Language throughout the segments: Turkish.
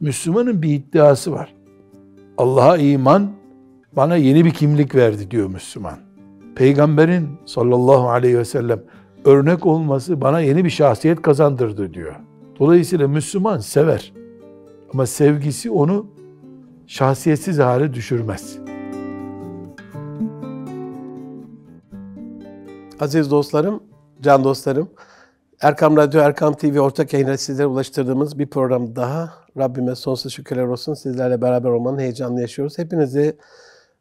Müslümanın bir iddiası var. Allah'a iman bana yeni bir kimlik verdi diyor Müslüman. Peygamberin sallallahu aleyhi ve sellem örnek olması bana yeni bir şahsiyet kazandırdı diyor. Dolayısıyla Müslüman sever. Ama sevgisi onu şahsiyetsiz hale düşürmez. Aziz dostlarım, can dostlarım, Erkam Radyo, Erkam TV ortak yayınla sizlere ulaştırdığımız bir program daha Rabbime sonsuz şükürler olsun. Sizlerle beraber olmanın heyecanını yaşıyoruz. Hepinizi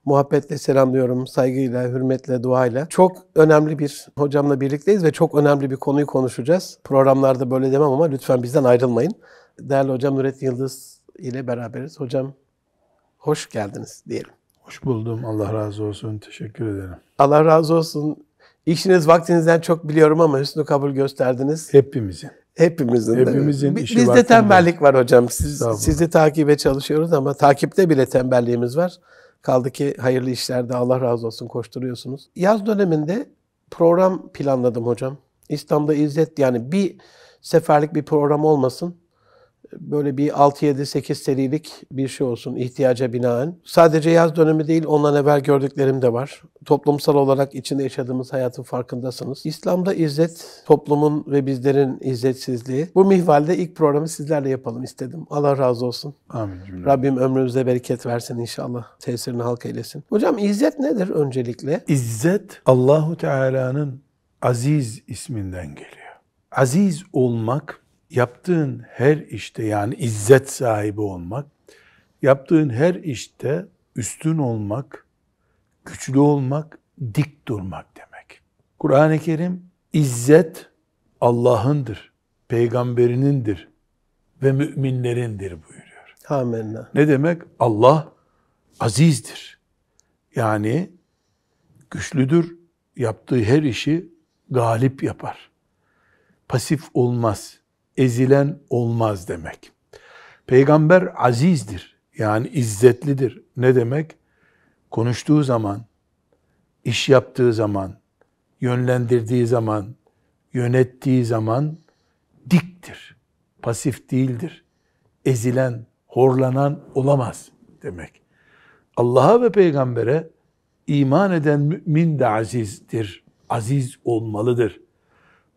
muhabbetle selamlıyorum, saygıyla, hürmetle, duayla. Çok önemli bir hocamla birlikteyiz ve çok önemli bir konuyu konuşacağız. Programlarda böyle demem ama lütfen bizden ayrılmayın. Değerli hocam Nurettin Yıldız ile beraberiz. Hocam hoş geldiniz diyelim. Hoş buldum. Allah razı olsun. Teşekkür ederim. Allah razı olsun. İşiniz vaktinizden çok biliyorum ama hüsnü kabul gösterdiniz. Hepimizin. Hepimizin, Hepimizin de. Bizde var, tembellik var hocam. Siz, sizi takibe çalışıyoruz ama takipte bile tembelliğimiz var. Kaldı ki hayırlı işlerde Allah razı olsun koşturuyorsunuz. Yaz döneminde program planladım hocam. İstanbulda izlet yani bir seferlik bir program olmasın böyle bir 6-7-8 serilik bir şey olsun ihtiyaca binaen. Sadece yaz dönemi değil ondan evvel gördüklerim de var. Toplumsal olarak içinde yaşadığımız hayatın farkındasınız. İslam'da izzet, toplumun ve bizlerin izzetsizliği. Bu mihvalde ilk programı sizlerle yapalım istedim. Allah razı olsun. Amin. Rabbim ömrümüze bereket versin inşallah. Tesirini halk eylesin. Hocam izzet nedir öncelikle? İzzet Allahu Teala'nın aziz isminden geliyor. Aziz olmak yaptığın her işte yani izzet sahibi olmak, yaptığın her işte üstün olmak, güçlü olmak, dik durmak demek. Kur'an-ı Kerim izzet Allah'ındır, peygamberinindir ve müminlerindir buyuruyor. Amenna. Ne demek? Allah azizdir. Yani güçlüdür, yaptığı her işi galip yapar. Pasif olmaz ezilen olmaz demek. Peygamber azizdir. Yani izzetlidir. Ne demek? Konuştuğu zaman, iş yaptığı zaman, yönlendirdiği zaman, yönettiği zaman diktir. Pasif değildir. Ezilen, horlanan olamaz demek. Allah'a ve peygambere iman eden mümin de azizdir. Aziz olmalıdır.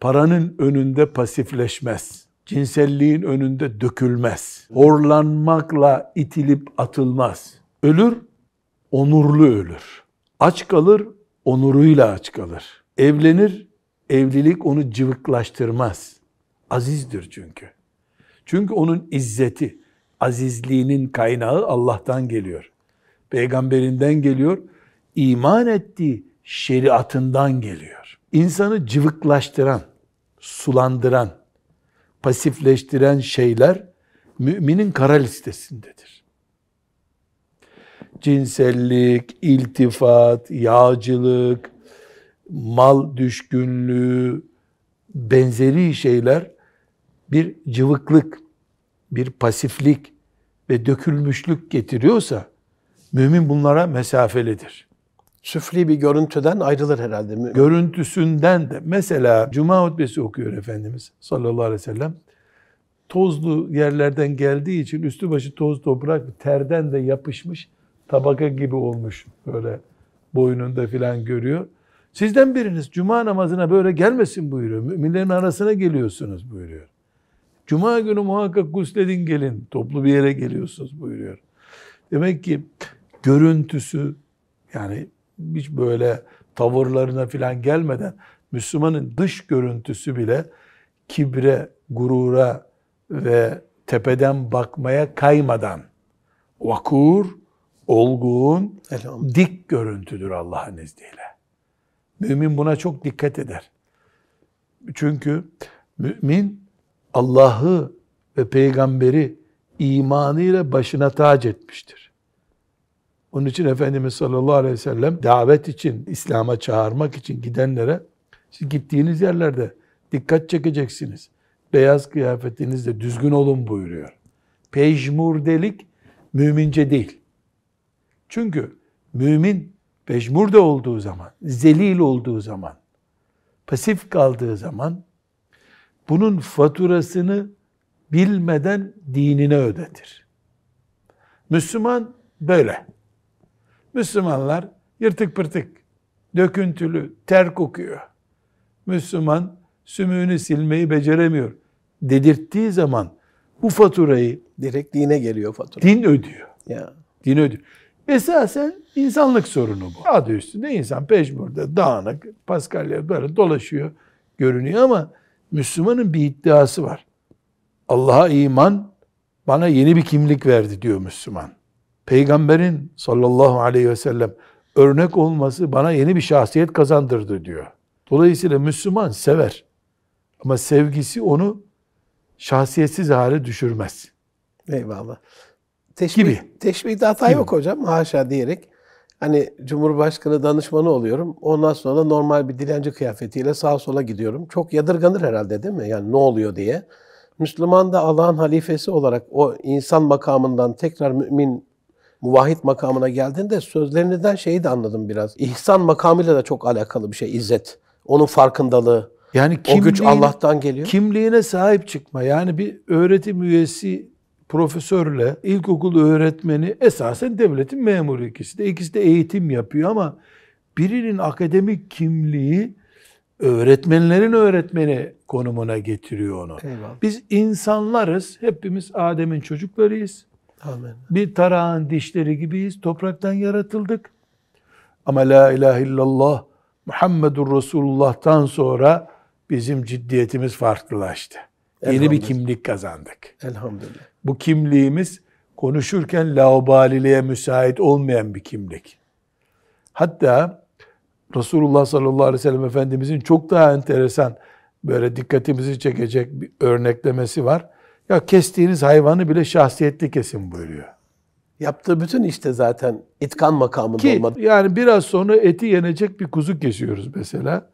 Paranın önünde pasifleşmez cinselliğin önünde dökülmez. Horlanmakla itilip atılmaz. Ölür, onurlu ölür. Aç kalır, onuruyla aç kalır. Evlenir, evlilik onu cıvıklaştırmaz. Azizdir çünkü. Çünkü onun izzeti, azizliğinin kaynağı Allah'tan geliyor. Peygamberinden geliyor. iman ettiği şeriatından geliyor. İnsanı cıvıklaştıran, sulandıran, pasifleştiren şeyler müminin kara listesindedir. Cinsellik, iltifat, yağcılık, mal düşkünlüğü, benzeri şeyler bir cıvıklık, bir pasiflik ve dökülmüşlük getiriyorsa mümin bunlara mesafelidir süfli bir görüntüden ayrılır herhalde. mi? Görüntüsünden de. Mesela Cuma hutbesi okuyor Efendimiz sallallahu aleyhi ve sellem. Tozlu yerlerden geldiği için üstü başı toz toprak terden de yapışmış tabaka gibi olmuş böyle boynunda filan görüyor. Sizden biriniz cuma namazına böyle gelmesin buyuruyor. Müminlerin arasına geliyorsunuz buyuruyor. Cuma günü muhakkak gusledin gelin. Toplu bir yere geliyorsunuz buyuruyor. Demek ki görüntüsü yani hiç böyle tavırlarına filan gelmeden Müslümanın dış görüntüsü bile kibre, gurura ve tepeden bakmaya kaymadan vakur, olgun, dik görüntüdür Allah'ın izniyle. Mümin buna çok dikkat eder. Çünkü mümin Allah'ı ve peygamberi imanıyla başına tac etmiştir. Onun için Efendimiz sallallahu aleyhi ve sellem davet için, İslam'a çağırmak için gidenlere siz gittiğiniz yerlerde dikkat çekeceksiniz. Beyaz kıyafetinizle düzgün olun buyuruyor. Pejmurdelik mümince değil. Çünkü mümin pejmurde olduğu zaman, zelil olduğu zaman, pasif kaldığı zaman bunun faturasını bilmeden dinine ödetir. Müslüman böyle. Müslümanlar yırtık pırtık, döküntülü, ter kokuyor. Müslüman sümüğünü silmeyi beceremiyor. Dedirttiği zaman bu faturayı direkt dine geliyor fatura. Din ödüyor. Ya. Din ödüyor. Esasen insanlık sorunu bu. Adı üstünde insan peşmurda dağınık, paskalya böyle dolaşıyor, görünüyor ama Müslümanın bir iddiası var. Allah'a iman bana yeni bir kimlik verdi diyor Müslüman peygamberin sallallahu aleyhi ve sellem örnek olması bana yeni bir şahsiyet kazandırdı diyor. Dolayısıyla Müslüman sever. Ama sevgisi onu şahsiyetsiz hale düşürmez. Eyvallah. Teşbih, gibi. Teşbihde hata yok hocam haşa diyerek. Hani Cumhurbaşkanı danışmanı oluyorum. Ondan sonra da normal bir dilenci kıyafetiyle sağa sola gidiyorum. Çok yadırganır herhalde değil mi? Yani ne oluyor diye. Müslüman da Allah'ın halifesi olarak o insan makamından tekrar mümin muvahhid makamına geldiğinde sözlerinden şeyi de anladım biraz. İhsan makamıyla da çok alakalı bir şey izzet. Onun farkındalığı. Yani kimliğine, o güç Allah'tan geliyor. Kimliğine sahip çıkma. Yani bir öğretim üyesi profesörle ilkokul öğretmeni esasen devletin memuru ikisi de. İkisi de eğitim yapıyor ama birinin akademik kimliği öğretmenlerin öğretmeni konumuna getiriyor onu. Eyvallah. Biz insanlarız. Hepimiz Adem'in çocuklarıyız. Amen. Bir tarağın dişleri gibiyiz. Topraktan yaratıldık. Ama la ilahe illallah Muhammedur Resulullah'tan sonra bizim ciddiyetimiz farklılaştı. Yeni bir kimlik kazandık. Elhamdülillah. Bu kimliğimiz konuşurken laubaliliğe müsait olmayan bir kimlik. Hatta Resulullah sallallahu aleyhi ve sellem Efendimizin çok daha enteresan böyle dikkatimizi çekecek bir örneklemesi var. Ya kestiğiniz hayvanı bile şahsiyetli kesin buyuruyor. Yaptığı bütün işte zaten itkan makamında Ki, olmadı. Yani biraz sonra eti yenecek bir kuzu kesiyoruz mesela.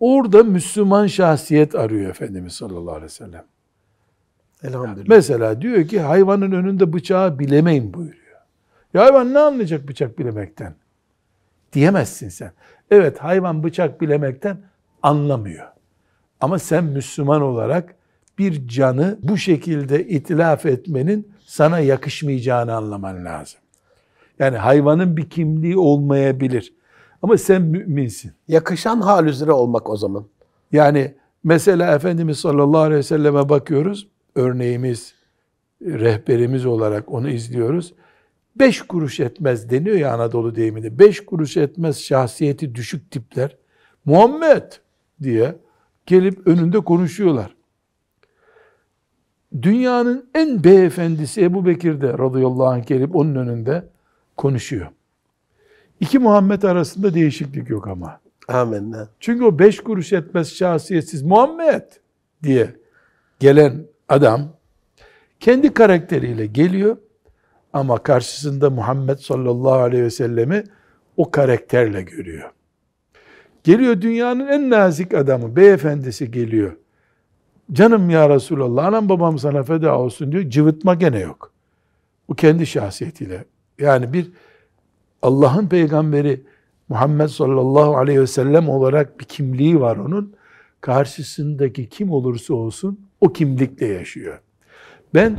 Orada Müslüman şahsiyet arıyor Efendimiz sallallahu aleyhi ve sellem. Elhamdülillah. Mesela diyor ki hayvanın önünde bıçağı bilemeyin buyuruyor. Ya hayvan ne anlayacak bıçak bilemekten? Diyemezsin sen. Evet hayvan bıçak bilemekten anlamıyor. Ama sen Müslüman olarak bir canı bu şekilde itilaf etmenin sana yakışmayacağını anlaman lazım. Yani hayvanın bir kimliği olmayabilir. Ama sen müminsin. Yakışan hal üzere olmak o zaman. Yani mesela Efendimiz sallallahu aleyhi ve selleme bakıyoruz. Örneğimiz, rehberimiz olarak onu izliyoruz. Beş kuruş etmez deniyor ya Anadolu deyiminde. Beş kuruş etmez şahsiyeti düşük tipler. Muhammed diye gelip önünde konuşuyorlar dünyanın en beyefendisi Ebu Bekir de radıyallahu anh gelip onun önünde konuşuyor. İki Muhammed arasında değişiklik yok ama. Amin. Çünkü o beş kuruş etmez şahsiyetsiz Muhammed diye gelen adam kendi karakteriyle geliyor ama karşısında Muhammed sallallahu aleyhi ve sellemi o karakterle görüyor. Geliyor dünyanın en nazik adamı, beyefendisi geliyor. Canım ya Resulallah anam babam sana feda olsun diyor. Cıvıtma gene yok. Bu kendi şahsiyetiyle. Yani bir Allah'ın peygamberi Muhammed sallallahu aleyhi ve sellem olarak bir kimliği var onun. Karşısındaki kim olursa olsun o kimlikle yaşıyor. Ben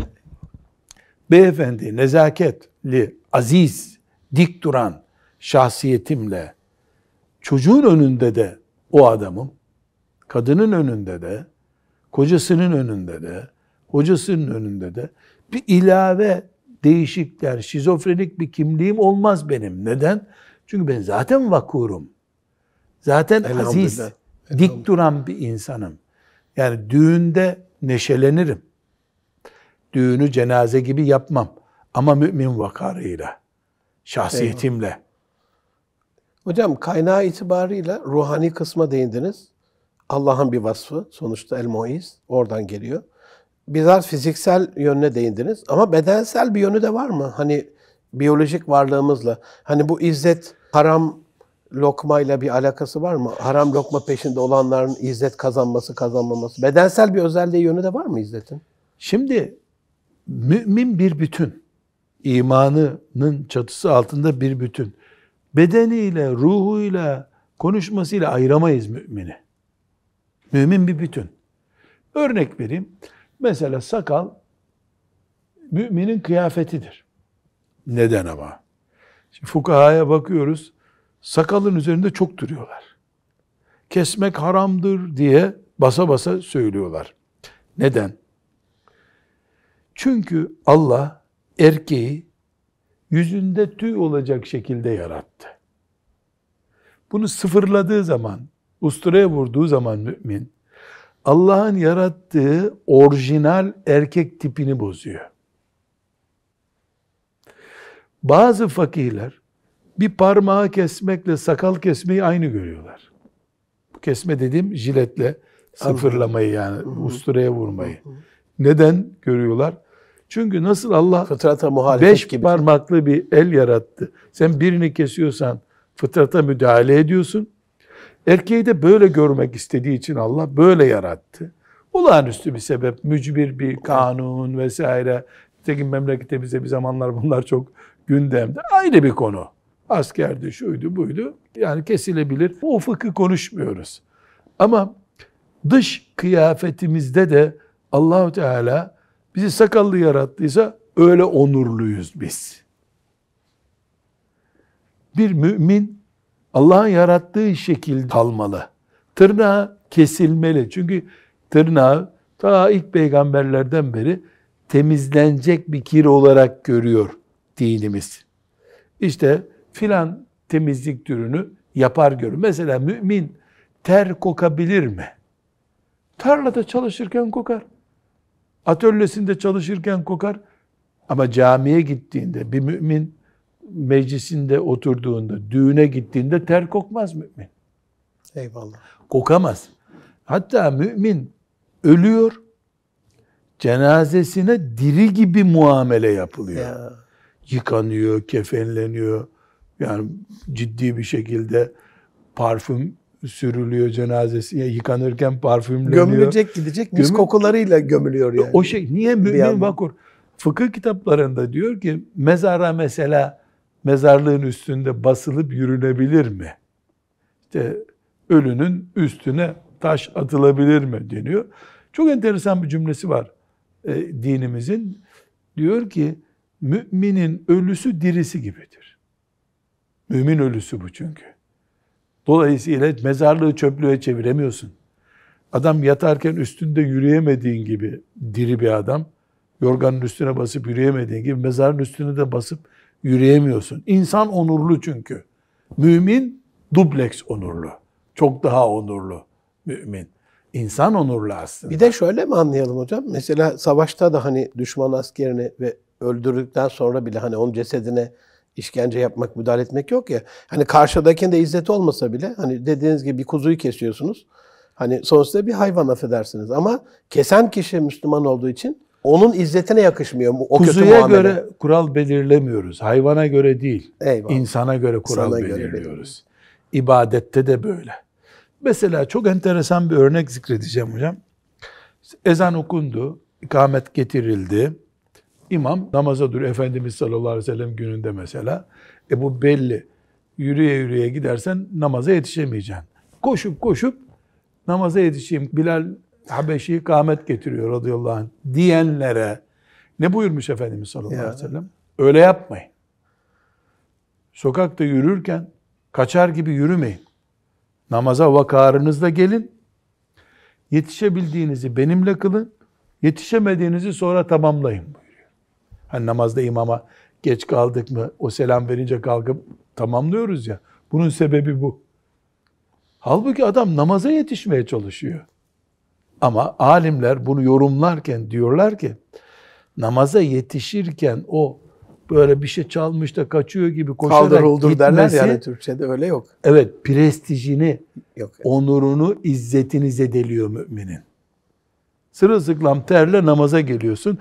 beyefendi, nezaketli, aziz, dik duran şahsiyetimle çocuğun önünde de o adamım, kadının önünde de, kocasının önünde de, hocasının önünde de bir ilave değişikler, şizofrenik bir kimliğim olmaz benim. Neden? Çünkü ben zaten vakurum. Zaten aziz, dik duran bir insanım. Yani düğünde neşelenirim. Düğünü cenaze gibi yapmam. Ama mümin vakarıyla, şahsiyetimle. Eyvallah. Hocam kaynağı itibarıyla ruhani kısma değindiniz. Allah'ın bir vasfı. Sonuçta el muiz oradan geliyor. Biraz fiziksel yönüne değindiniz ama bedensel bir yönü de var mı? Hani biyolojik varlığımızla. Hani bu izzet haram lokmayla bir alakası var mı? Haram lokma peşinde olanların izzet kazanması, kazanmaması. Bedensel bir özelliği yönü de var mı izzetin? Şimdi mümin bir bütün. imanının çatısı altında bir bütün. Bedeniyle, ruhuyla, konuşmasıyla ayıramayız mümini. Mümin bir bütün. Örnek vereyim. Mesela sakal müminin kıyafetidir. Neden ama? Şimdi fukahaya bakıyoruz. Sakalın üzerinde çok duruyorlar. Kesmek haramdır diye basa basa söylüyorlar. Neden? Çünkü Allah erkeği yüzünde tüy olacak şekilde yarattı. Bunu sıfırladığı zaman usturaya vurduğu zaman mümin Allah'ın yarattığı orijinal erkek tipini bozuyor. Bazı fakihler bir parmağı kesmekle sakal kesmeyi aynı görüyorlar. Bu kesme dediğim jiletle sıfırlamayı yani Hı usturaya vurmayı. Neden görüyorlar? Çünkü nasıl Allah fıtrata muhalefet beş gibi. parmaklı bir el yarattı. Sen birini kesiyorsan fıtrata müdahale ediyorsun. Erkeği de böyle görmek istediği için Allah böyle yarattı. Olağanüstü bir sebep, mücbir bir kanun vesaire. Nitekim memlekette bir zamanlar bunlar çok gündemde. Aynı bir konu. Askerdi, şuydu, buydu. Yani kesilebilir. O fıkı konuşmuyoruz. Ama dış kıyafetimizde de Allahu Teala bizi sakallı yarattıysa öyle onurluyuz biz. Bir mümin Allah'ın yarattığı şekilde kalmalı. Tırnağı kesilmeli. Çünkü tırnağı ta ilk peygamberlerden beri temizlenecek bir kir olarak görüyor dinimiz. İşte filan temizlik türünü yapar görür. Mesela mümin ter kokabilir mi? Tarlada çalışırken kokar. Atölyesinde çalışırken kokar. Ama camiye gittiğinde bir mümin meclisinde oturduğunda, düğüne gittiğinde ter kokmaz mümin. Eyvallah. Kokamaz. Hatta mümin ölüyor, cenazesine diri gibi muamele yapılıyor. Ya. Yıkanıyor, kefenleniyor. Yani ciddi bir şekilde parfüm sürülüyor cenazesi yıkanırken parfümleniyor. Gömülecek gidecek mis Gömü... kokularıyla gömülüyor yani. O şey niye mümin vakur? Fıkıh kitaplarında diyor ki mezara mesela mezarlığın üstünde basılıp yürünebilir mi? İşte ölünün üstüne taş atılabilir mi deniyor. Çok enteresan bir cümlesi var e, dinimizin. Diyor ki müminin ölüsü dirisi gibidir. Mümin ölüsü bu çünkü. Dolayısıyla mezarlığı çöplüğe çeviremiyorsun. Adam yatarken üstünde yürüyemediğin gibi diri bir adam, yorganın üstüne basıp yürüyemediğin gibi mezarın üstüne de basıp yürüyemiyorsun. İnsan onurlu çünkü. Mümin dubleks onurlu. Çok daha onurlu mümin. İnsan onurlu aslında. Bir de şöyle mi anlayalım hocam? Mesela savaşta da hani düşman askerini ve öldürdükten sonra bile hani onun cesedine işkence yapmak, müdahale etmek yok ya. Hani karşıdakinin de izzeti olmasa bile hani dediğiniz gibi bir kuzuyu kesiyorsunuz. Hani sonuçta bir hayvan affedersiniz ama kesen kişi Müslüman olduğu için onun izzetine yakışmıyor mu? O Kuzuya kötü göre kural belirlemiyoruz. Hayvana göre değil. Eyvallah. İnsana göre kural İnsana belirliyoruz. Göre İbadette de böyle. Mesela çok enteresan bir örnek zikredeceğim hocam. Ezan okundu, ikamet getirildi. İmam namaza dur. Efendimiz sallallahu aleyhi ve sellem gününde mesela. E bu belli. Yürüye yürüye gidersen namaza yetişemeyeceksin. Koşup koşup namaza yetişeyim. Bilal Habeşi ikamet getiriyor radıyallahu anh diyenlere ne buyurmuş Efendimiz sallallahu aleyhi ve sellem? Öyle yapmayın. Sokakta yürürken kaçar gibi yürümeyin. Namaza vakarınızla gelin. Yetişebildiğinizi benimle kılın. Yetişemediğinizi sonra tamamlayın buyuruyor. Hani namazda imama geç kaldık mı o selam verince kalkıp tamamlıyoruz ya. Bunun sebebi bu. Halbuki adam namaza yetişmeye çalışıyor. Ama alimler bunu yorumlarken diyorlar ki namaza yetişirken o böyle bir şey çalmış da kaçıyor gibi koşarak Kaldırıldır hani gitmesi, derler yani Türkçe'de öyle yok. Evet prestijini, yok, evet. onurunu, izzetini zedeliyor müminin. Sırılsıklam terle namaza geliyorsun.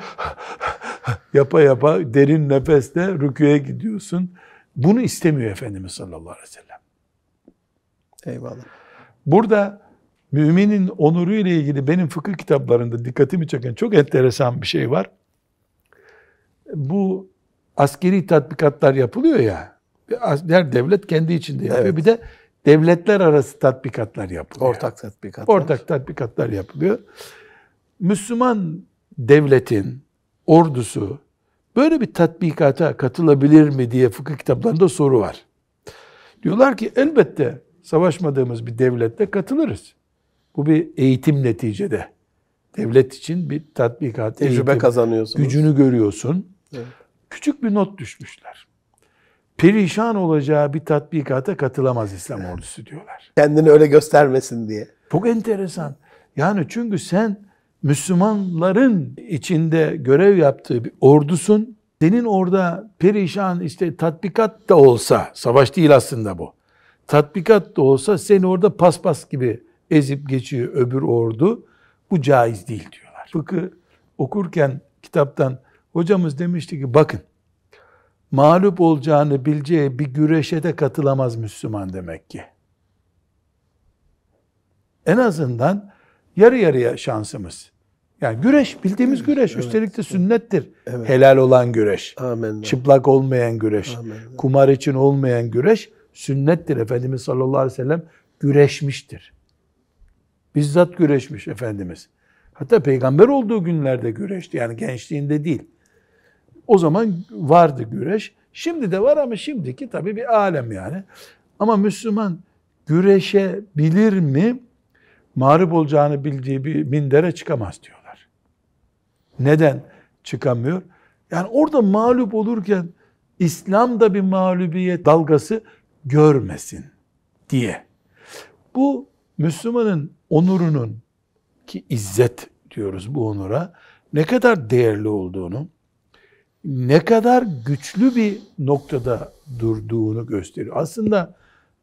yapa yapa derin nefeste rüküye gidiyorsun. Bunu istemiyor Efendimiz sallallahu aleyhi ve sellem. Eyvallah. Burada Müminin onuru ile ilgili benim fıkıh kitaplarında dikkatimi çeken çok enteresan bir şey var. Bu askeri tatbikatlar yapılıyor ya. Her devlet kendi içinde yapıyor. Evet. Bir de devletler arası tatbikatlar yapılıyor. Ortak tatbikatlar. Ortak tatbikatlar yapılıyor. Müslüman devletin ordusu böyle bir tatbikata katılabilir mi diye fıkıh kitaplarında soru var. Diyorlar ki elbette savaşmadığımız bir devlette katılırız. Bu bir eğitim neticede. Devlet için bir tatbikat, tecrübe eğitim, kazanıyorsunuz. Gücünü görüyorsun. Evet. Küçük bir not düşmüşler. Perişan olacağı bir tatbikata katılamaz İslam ordusu diyorlar. Kendini öyle göstermesin diye. Çok enteresan. Yani çünkü sen Müslümanların içinde görev yaptığı bir ordusun. Senin orada perişan işte tatbikat da olsa, savaş değil aslında bu. Tatbikat da olsa seni orada paspas gibi ezip geçiyor öbür ordu. Bu caiz değil diyorlar. Fıkı okurken kitaptan hocamız demişti ki bakın mağlup olacağını bileceği bir güreşe de katılamaz Müslüman demek ki. En azından yarı yarıya şansımız. Yani güreş, bildiğimiz güreş. güreş. Evet. Üstelik de sünnettir. Evet. Helal olan güreş. Amen. Çıplak olmayan güreş. Amen. Kumar için olmayan güreş sünnettir. Efendimiz sallallahu aleyhi ve sellem güreşmiştir. Bizzat güreşmiş Efendimiz. Hatta peygamber olduğu günlerde güreşti. Yani gençliğinde değil. O zaman vardı güreş. Şimdi de var ama şimdiki tabii bir alem yani. Ama Müslüman güreşebilir mi? Mağlup olacağını bildiği bir mindere çıkamaz diyorlar. Neden çıkamıyor? Yani orada mağlup olurken İslam da bir mağlubiyet dalgası görmesin diye. Bu Müslümanın onurunun ki izzet diyoruz bu onura ne kadar değerli olduğunu, ne kadar güçlü bir noktada durduğunu gösteriyor. Aslında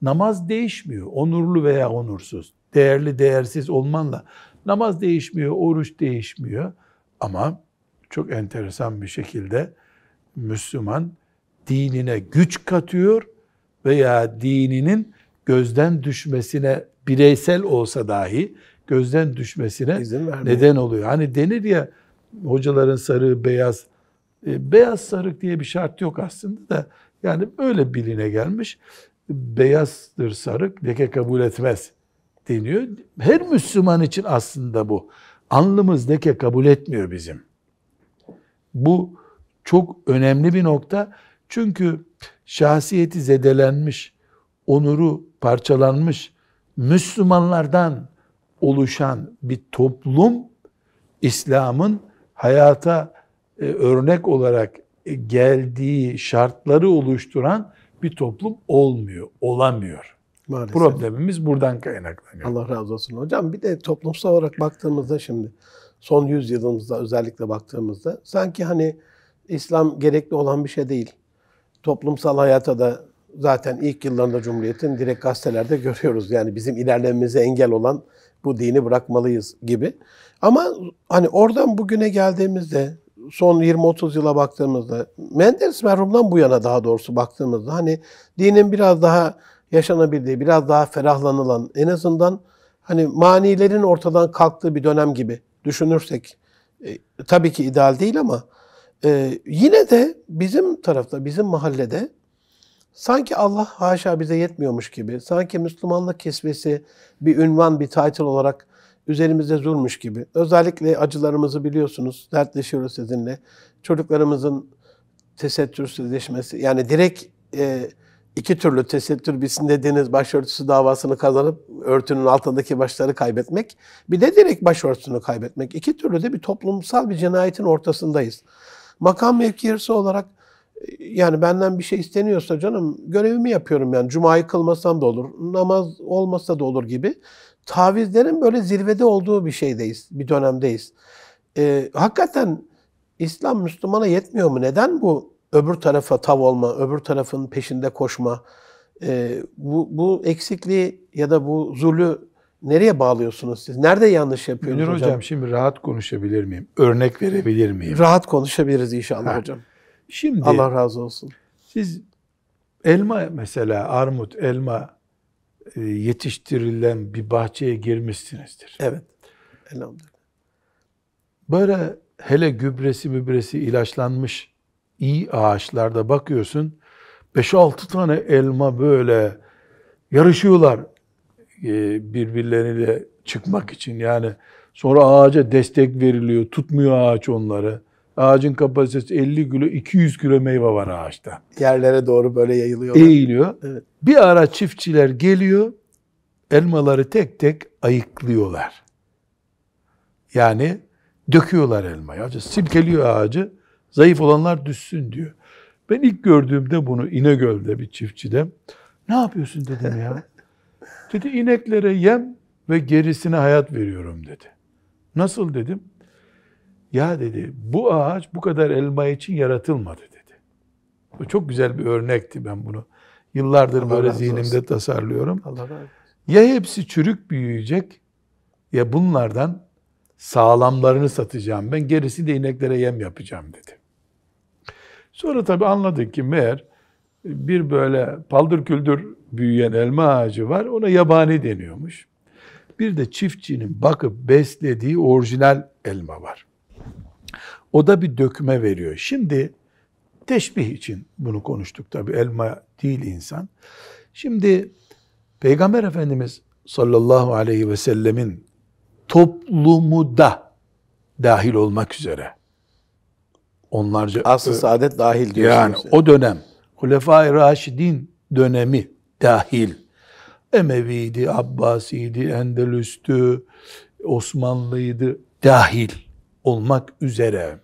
namaz değişmiyor. Onurlu veya onursuz, değerli değersiz olmanla namaz değişmiyor, oruç değişmiyor. Ama çok enteresan bir şekilde Müslüman dinine güç katıyor veya dininin gözden düşmesine bireysel olsa dahi gözden düşmesine neden oluyor. Hani denir ya hocaların sarığı beyaz. E, beyaz sarık diye bir şart yok aslında da yani öyle biline gelmiş. Beyazdır sarık leke kabul etmez deniyor. Her Müslüman için aslında bu. Anlımız leke kabul etmiyor bizim. Bu çok önemli bir nokta. Çünkü şahsiyeti zedelenmiş, onuru parçalanmış, Müslümanlardan oluşan bir toplum İslam'ın hayata e, örnek olarak e, geldiği şartları oluşturan bir toplum olmuyor, olamıyor. Maalesef. Problemimiz buradan kaynaklanıyor. Allah razı olsun hocam. Bir de toplumsal olarak baktığımızda şimdi son 100 özellikle baktığımızda sanki hani İslam gerekli olan bir şey değil. Toplumsal hayata da zaten ilk yıllarında Cumhuriyet'in direkt gazetelerde görüyoruz. Yani bizim ilerlememize engel olan bu dini bırakmalıyız gibi. Ama hani oradan bugüne geldiğimizde son 20-30 yıla baktığımızda Menderes merhumdan bu yana daha doğrusu baktığımızda hani dinin biraz daha yaşanabildiği, biraz daha ferahlanılan en azından hani manilerin ortadan kalktığı bir dönem gibi düşünürsek e, tabii ki ideal değil ama e, yine de bizim tarafta, bizim mahallede Sanki Allah haşa bize yetmiyormuş gibi, sanki Müslümanlık kesmesi bir ünvan, bir title olarak üzerimize zulmüş gibi. Özellikle acılarımızı biliyorsunuz, dertleşiyoruz sizinle. Çocuklarımızın tesettürsüzleşmesi, yani direkt e, iki türlü tesettür bilsin dediğiniz başörtüsü davasını kazanıp örtünün altındaki başları kaybetmek, bir de direkt başörtüsünü kaybetmek. İki türlü de bir toplumsal bir cinayetin ortasındayız. Makam mevkiyesi olarak yani benden bir şey isteniyorsa canım görevimi yapıyorum yani. Cuma'yı kılmasam da olur, namaz olmasa da olur gibi. Tavizlerin böyle zirvede olduğu bir şeydeyiz, bir dönemdeyiz. Ee, hakikaten İslam Müslümana yetmiyor mu? Neden bu öbür tarafa tav olma, öbür tarafın peşinde koşma? Ee, bu, bu eksikliği ya da bu zulü nereye bağlıyorsunuz siz? Nerede yanlış yapıyorsunuz hocam? hocam şimdi rahat konuşabilir miyim? Örnek verebilir miyim? Rahat konuşabiliriz inşallah ha. hocam. Şimdi Allah razı olsun. Siz elma mesela armut, elma e, yetiştirilen bir bahçeye girmişsinizdir. Evet. Elhamdülillah. Böyle hele gübresi mübresi ilaçlanmış iyi ağaçlarda bakıyorsun 5-6 tane elma böyle yarışıyorlar e, birbirleriyle çıkmak için. Yani sonra ağaca destek veriliyor, tutmuyor ağaç onları. Ağacın kapasitesi 50 kilo, 200 kilo meyve var ağaçta. Yerlere doğru böyle yayılıyor. Eğiliyor. Evet. Bir ara çiftçiler geliyor, elmaları tek tek ayıklıyorlar. Yani döküyorlar elmayı. Ağacı silkeliyor ağacı. Zayıf olanlar düşsün diyor. Ben ilk gördüğümde bunu İnegöl'de bir çiftçide ne yapıyorsun dedim ya. dedi ineklere yem ve gerisine hayat veriyorum dedi. Nasıl dedim? Ya dedi bu ağaç bu kadar elma için yaratılmadı dedi. Bu çok güzel bir örnekti ben bunu. Yıllardır Allah böyle zihnimde tasarlıyorum. Allah razı olsun. Ya hepsi çürük büyüyecek ya bunlardan sağlamlarını satacağım ben gerisi de ineklere yem yapacağım dedi. Sonra tabi anladık ki meğer bir böyle paldır küldür büyüyen elma ağacı var ona yabani deniyormuş. Bir de çiftçinin bakıp beslediği orijinal elma var. O da bir dökme veriyor. Şimdi teşbih için bunu konuştuk tabi elma değil insan. Şimdi Peygamber Efendimiz sallallahu aleyhi ve sellemin toplumu da dahil olmak üzere onlarca asıl e, saadet dahil diyorsunuz. Yani size. o dönem Hulefai Raşidin dönemi dahil Emeviydi, Abbasiydi, Endülüstü, Osmanlıydı dahil olmak üzere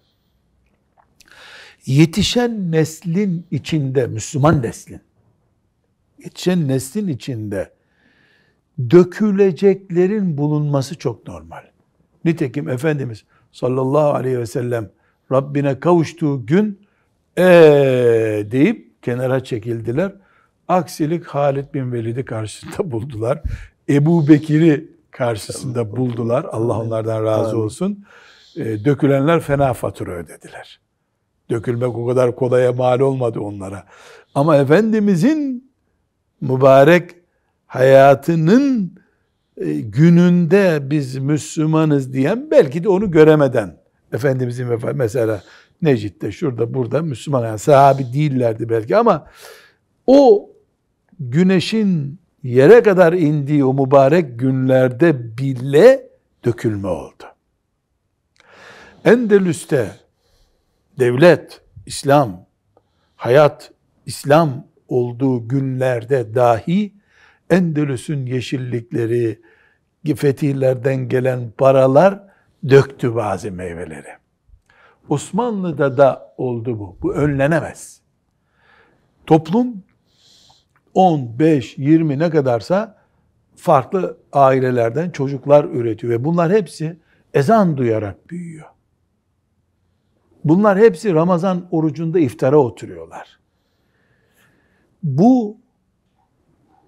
yetişen neslin içinde, Müslüman neslin, yetişen neslin içinde döküleceklerin bulunması çok normal. Nitekim Efendimiz sallallahu aleyhi ve sellem Rabbine kavuştuğu gün ee deyip kenara çekildiler. Aksilik Halid bin Velid'i karşısında buldular. Ebu Bekir'i karşısında buldular. Allah onlardan razı olsun e, dökülenler fena fatura ödediler. Dökülmek o kadar kolaya mal olmadı onlara. Ama Efendimizin mübarek hayatının e, gününde biz Müslümanız diyen belki de onu göremeden Efendimizin vefatı mesela Necid'de şurada burada Müslüman yani sahabi değillerdi belki ama o güneşin yere kadar indiği o mübarek günlerde bile dökülme oldu. Endülüs'te devlet, İslam, hayat, İslam olduğu günlerde dahi Endülüs'ün yeşillikleri, fetihlerden gelen paralar döktü bazı meyveleri. Osmanlı'da da oldu bu. Bu önlenemez. Toplum 10, 5, 20 ne kadarsa farklı ailelerden çocuklar üretiyor ve bunlar hepsi ezan duyarak büyüyor. Bunlar hepsi Ramazan orucunda iftara oturuyorlar. Bu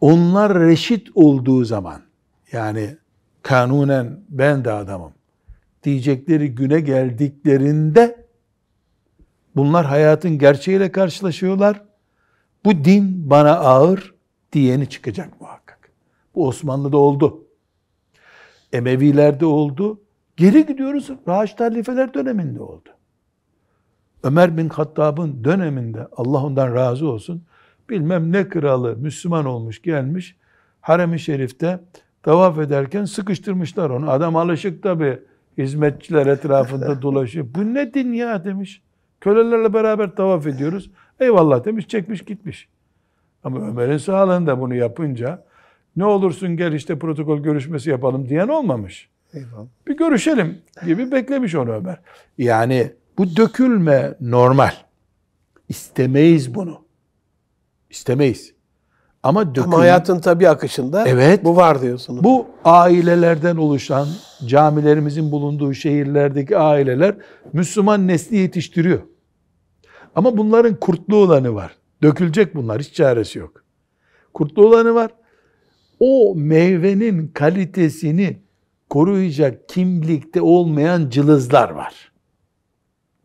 onlar reşit olduğu zaman yani kanunen ben de adamım diyecekleri güne geldiklerinde bunlar hayatın gerçeğiyle karşılaşıyorlar. Bu din bana ağır diyeni çıkacak muhakkak. Bu Osmanlı'da oldu. Emevilerde oldu. Geri gidiyoruz Raşid Halifeler döneminde oldu. Ömer bin Hattab'ın döneminde Allah ondan razı olsun bilmem ne kralı Müslüman olmuş gelmiş harem-i şerifte tavaf ederken sıkıştırmışlar onu. Adam alışık tabi hizmetçiler etrafında dolaşıyor. Bu ne din ya demiş. Kölelerle beraber tavaf ediyoruz. Eyvallah demiş çekmiş gitmiş. Ama Ömer'in sağlığında bunu yapınca ne olursun gel işte protokol görüşmesi yapalım diyen olmamış. Eyvallah. Bir görüşelim gibi beklemiş onu Ömer. Yani bu dökülme normal. İstemeyiz bunu. İstemeyiz. Ama, dökülme, Ama hayatın tabi akışında evet, bu var diyorsunuz. Bu ailelerden oluşan, camilerimizin bulunduğu şehirlerdeki aileler Müslüman nesli yetiştiriyor. Ama bunların kurtlu olanı var. Dökülecek bunlar, hiç çaresi yok. Kurtlu olanı var. O meyvenin kalitesini koruyacak kimlikte olmayan cılızlar var.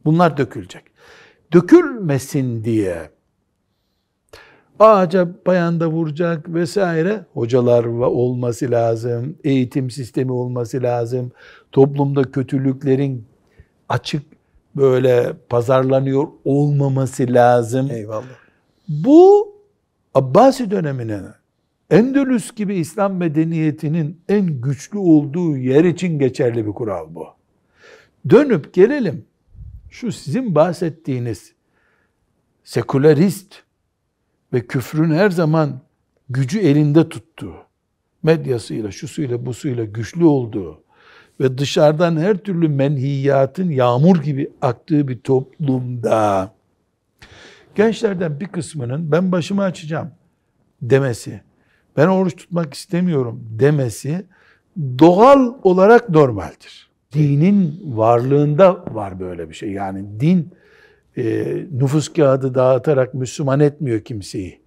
Bunlar dökülecek. Dökülmesin diye ağaca bayan da vuracak vesaire hocalar olması lazım, eğitim sistemi olması lazım, toplumda kötülüklerin açık böyle pazarlanıyor olmaması lazım. Eyvallah. Bu Abbasi dönemine Endülüs gibi İslam medeniyetinin en güçlü olduğu yer için geçerli bir kural bu. Dönüp gelelim şu sizin bahsettiğiniz sekülerist ve küfrün her zaman gücü elinde tuttuğu, medyasıyla, şusuyla, busuyla güçlü olduğu ve dışarıdan her türlü menhiyatın yağmur gibi aktığı bir toplumda gençlerden bir kısmının ben başımı açacağım demesi, ben oruç tutmak istemiyorum demesi doğal olarak normaldir dinin varlığında var böyle bir şey. Yani din e, nüfus kağıdı dağıtarak Müslüman etmiyor kimseyi.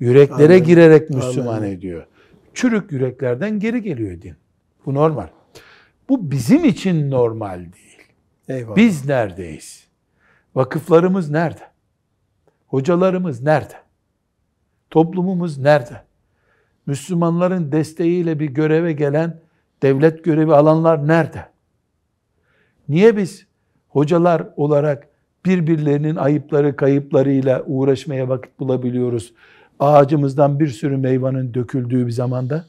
Yüreklere Amin. girerek Müslüman Amin. ediyor. Çürük yüreklerden geri geliyor din. Bu normal. Bu bizim için normal değil. Eyvallah. Biz neredeyiz? Vakıflarımız nerede? Hocalarımız nerede? Toplumumuz nerede? Müslümanların desteğiyle bir göreve gelen devlet görevi alanlar nerede? Niye biz hocalar olarak birbirlerinin ayıpları kayıplarıyla uğraşmaya vakit bulabiliyoruz? Ağacımızdan bir sürü meyvanın döküldüğü bir zamanda.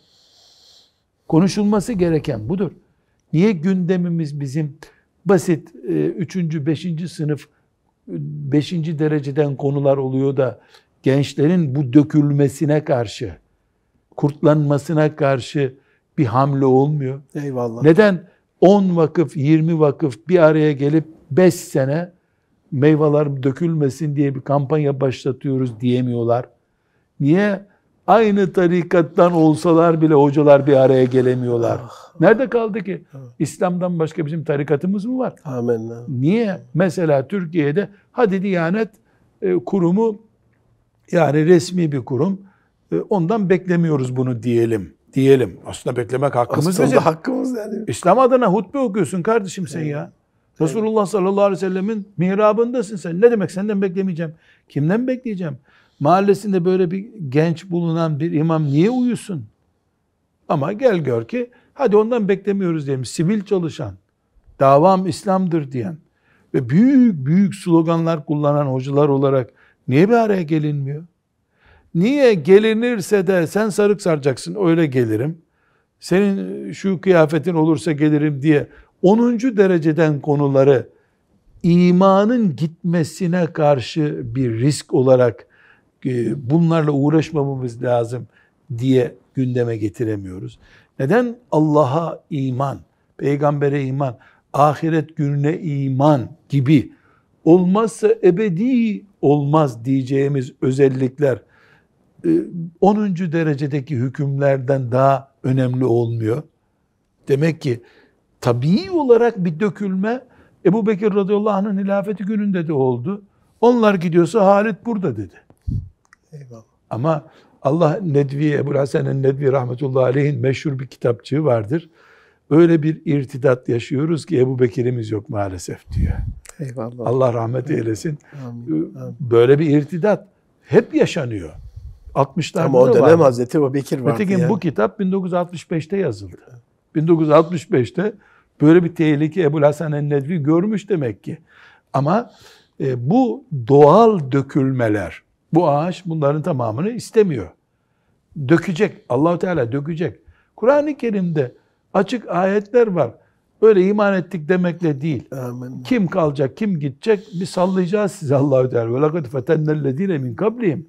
Konuşulması gereken budur. Niye gündemimiz bizim basit 3. E, 5. sınıf 5. dereceden konular oluyor da gençlerin bu dökülmesine karşı, kurtlanmasına karşı bir hamle olmuyor. Eyvallah. Neden? 10 vakıf, 20 vakıf bir araya gelip 5 sene meyveler dökülmesin diye bir kampanya başlatıyoruz diyemiyorlar. Niye? Aynı tarikattan olsalar bile hocalar bir araya gelemiyorlar. Ah. Nerede kaldı ki? Ah. İslam'dan başka bizim tarikatımız mı var? Amin. Niye? Mesela Türkiye'de hadi Diyanet e, kurumu yani resmi bir kurum. E, ondan beklemiyoruz bunu diyelim diyelim. Aslında beklemek hakkımız Aslında hakkımız yani. İslam adına hutbe okuyorsun kardeşim sen evet. ya. Resulullah sallallahu aleyhi ve sellemin mihrabındasın sen. Ne demek senden beklemeyeceğim? Kimden bekleyeceğim? Mahallesinde böyle bir genç bulunan bir imam niye uyusun? Ama gel gör ki hadi ondan beklemiyoruz diyelim. Sivil çalışan, davam İslam'dır diyen ve büyük büyük sloganlar kullanan hocalar olarak niye bir araya gelinmiyor? Niye gelinirse de sen sarık saracaksın öyle gelirim. Senin şu kıyafetin olursa gelirim diye 10. dereceden konuları imanın gitmesine karşı bir risk olarak e, bunlarla uğraşmamamız lazım diye gündeme getiremiyoruz. Neden Allah'a iman, peygambere iman, ahiret gününe iman gibi olmazsa ebedi olmaz diyeceğimiz özellikler 10. Ee, derecedeki hükümlerden daha önemli olmuyor. Demek ki tabii olarak bir dökülme Ebu Bekir radıyallahu anh'ın hilafeti gününde de oldu. Onlar gidiyorsa halit burada dedi. Eyvallah. Ama Allah Nedvi, Ebu Hasan Nedvi rahmetullahi aleyhin meşhur bir kitapçığı vardır. Öyle bir irtidat yaşıyoruz ki Ebu Bekir'imiz yok maalesef diyor. Eyvallah. Allah rahmet eylesin. Amin. Böyle bir irtidat hep yaşanıyor. 60'larda Ama o dönem Hazreti Ebu Bekir vardı. Ötekin yani. bu kitap 1965'te yazıldı. 1965'te böyle bir tehlike Ebu Hasan el-Nedvi görmüş demek ki. Ama e, bu doğal dökülmeler, bu ağaç bunların tamamını istemiyor. Dökecek, Allahu Teala dökecek. Kur'an-ı Kerim'de açık ayetler var. Böyle iman ettik demekle değil. Amin. Kim kalacak, kim gidecek? Bir sallayacağız size Allahu Teala. Ve lekad fetennellezine min kablihim.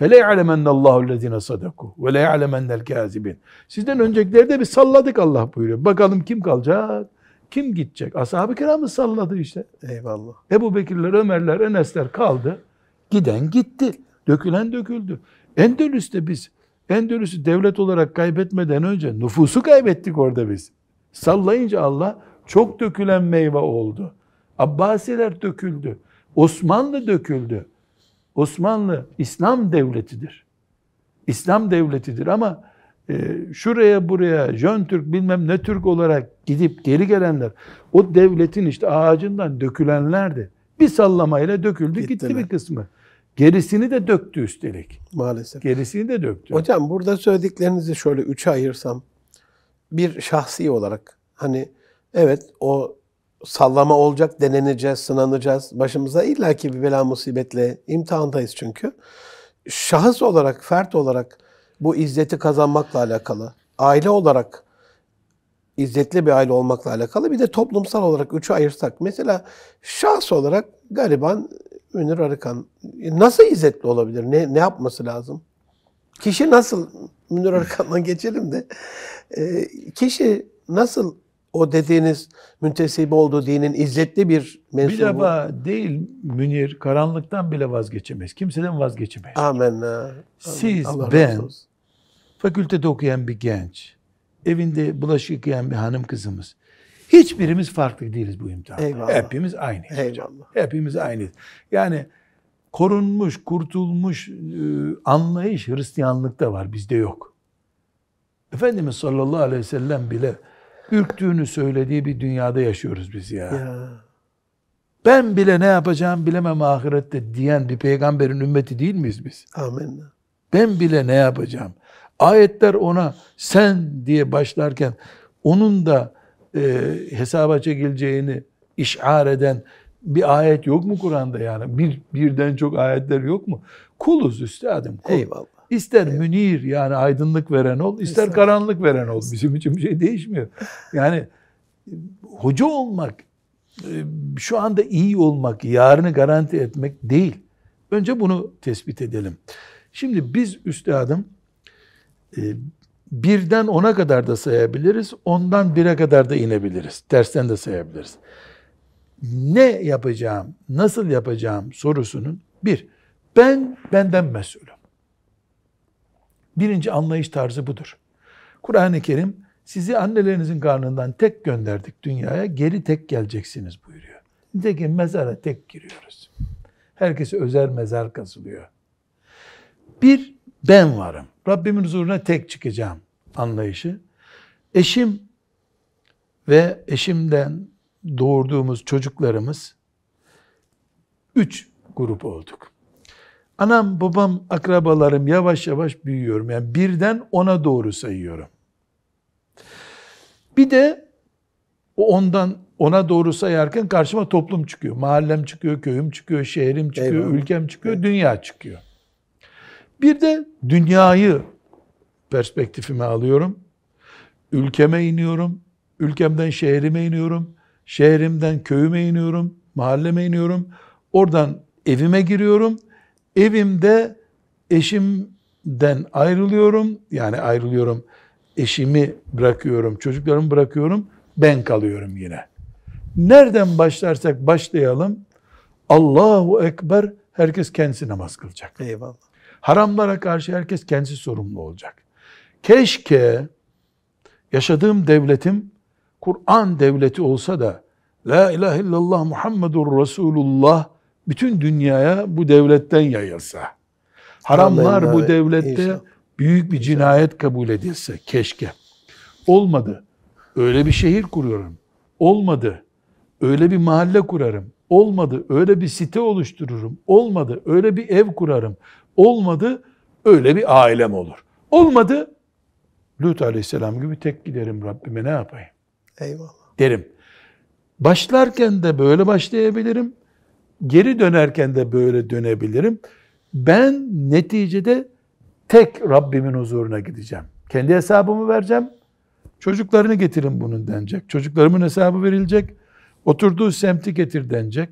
فَلَا يَعْلَمَنَّ اللّٰهُ الَّذ۪ينَ صَدَقُوا وَلَا يَعْلَمَنَّ الْكَازِبِينَ Sizden öncekilerde bir salladık Allah buyuruyor. Bakalım kim kalacak? Kim gidecek? Ashab-ı kiramı salladı işte. Eyvallah. Ebu Bekirler, Ömerler, Enesler kaldı. Giden gitti. Dökülen döküldü. Endülüs'te biz Endülüs'ü devlet olarak kaybetmeden önce nüfusu kaybettik orada biz. Sallayınca Allah çok dökülen meyve oldu. Abbasiler döküldü. Osmanlı döküldü. Osmanlı İslam devletidir. İslam devletidir ama e, şuraya buraya Jön Türk bilmem ne Türk olarak gidip geri gelenler o devletin işte ağacından dökülenlerdi. Bir sallamayla döküldü gitti, gitti bir kısmı. Gerisini de döktü üstelik. Maalesef. Gerisini de döktü. Hocam burada söylediklerinizi şöyle üçe ayırsam bir şahsi olarak hani evet o sallama olacak, deneneceğiz, sınanacağız. Başımıza illaki bir bela musibetle imtihandayız çünkü. Şahıs olarak, fert olarak bu izzeti kazanmakla alakalı, aile olarak izzetli bir aile olmakla alakalı bir de toplumsal olarak üçü ayırsak. Mesela şahıs olarak gariban Münir Arıkan nasıl izzetli olabilir? Ne, ne yapması lazım? Kişi nasıl, Münir Arıkan'dan geçelim de, kişi nasıl o dediğiniz müntesip olduğu dinin izzetli bir mensubu. Bir defa değil Münir, karanlıktan bile vazgeçemez. Kimseden vazgeçemez. Amin. Siz, Allah ben, fakültede okuyan bir genç, evinde bulaşık yıkayan bir hanım kızımız. Hiçbirimiz farklı değiliz bu imtihanda. Eyvallah. Hepimiz aynı. Eyvallah. Hepimiz aynı. Yani korunmuş, kurtulmuş e, anlayış Hristiyanlıkta var, bizde yok. Efendimiz sallallahu aleyhi ve sellem bile ürktüğünü söylediği bir dünyada yaşıyoruz biz ya. ya. Ben bile ne yapacağım bilemem ahirette diyen bir peygamberin ümmeti değil miyiz biz? Amin. Ben bile ne yapacağım? Ayetler ona sen diye başlarken onun da e, hesaba çekileceğini işar eden bir ayet yok mu Kur'an'da yani? Bir, birden çok ayetler yok mu? Kuluz üstadım. Kul. Eyvallah. İster evet. münir yani aydınlık veren ol, ister karanlık veren ol. Bizim için bir şey değişmiyor. Yani hoca olmak, e, şu anda iyi olmak, yarını garanti etmek değil. Önce bunu tespit edelim. Şimdi biz üstadım e, birden ona kadar da sayabiliriz, ondan bire kadar da inebiliriz. Tersten de sayabiliriz. Ne yapacağım, nasıl yapacağım sorusunun bir, ben benden mesulüm. Birinci anlayış tarzı budur. Kur'an-ı Kerim sizi annelerinizin karnından tek gönderdik dünyaya, geri tek geleceksiniz buyuruyor. Nitekim mezara tek giriyoruz. Herkese özel mezar kazılıyor. Bir ben varım. Rabbimin huzuruna tek çıkacağım anlayışı. Eşim ve eşimden doğurduğumuz çocuklarımız üç grup olduk. Anam, babam, akrabalarım yavaş yavaş büyüyorum. Yani birden ona doğru sayıyorum. Bir de o ondan ona doğru sayarken karşıma toplum çıkıyor. Mahallem çıkıyor, köyüm çıkıyor, şehrim çıkıyor, Eyvallah. ülkem çıkıyor, evet. dünya çıkıyor. Bir de dünyayı perspektifime alıyorum. Ülkeme iniyorum. Ülkemden şehrime iniyorum. Şehrimden köyüme iniyorum. Mahalleme iniyorum. Oradan evime giriyorum. Evimde eşimden ayrılıyorum. Yani ayrılıyorum. Eşimi bırakıyorum, çocuklarımı bırakıyorum. Ben kalıyorum yine. Nereden başlarsak başlayalım. Allahu Ekber herkes kendisi namaz kılacak. Eyvallah. Haramlara karşı herkes kendisi sorumlu olacak. Keşke yaşadığım devletim Kur'an devleti olsa da La ilahe illallah Muhammedur Resulullah bütün dünyaya bu devletten yayılsa, haramlar bu devlette büyük bir cinayet kabul edilse keşke. Olmadı. Öyle bir şehir kuruyorum. Olmadı. Öyle bir mahalle kurarım. Olmadı. Öyle bir site oluştururum. Olmadı. Öyle bir ev kurarım. Olmadı. Öyle bir ailem olur. Olmadı. Lut aleyhisselam gibi tek giderim Rabbime ne yapayım? Eyvallah. Derim. Başlarken de böyle başlayabilirim. Geri dönerken de böyle dönebilirim. Ben neticede tek Rabbimin huzuruna gideceğim. Kendi hesabımı vereceğim. Çocuklarını getirin bunun denecek. Çocuklarımın hesabı verilecek. Oturduğu semti getir denecek.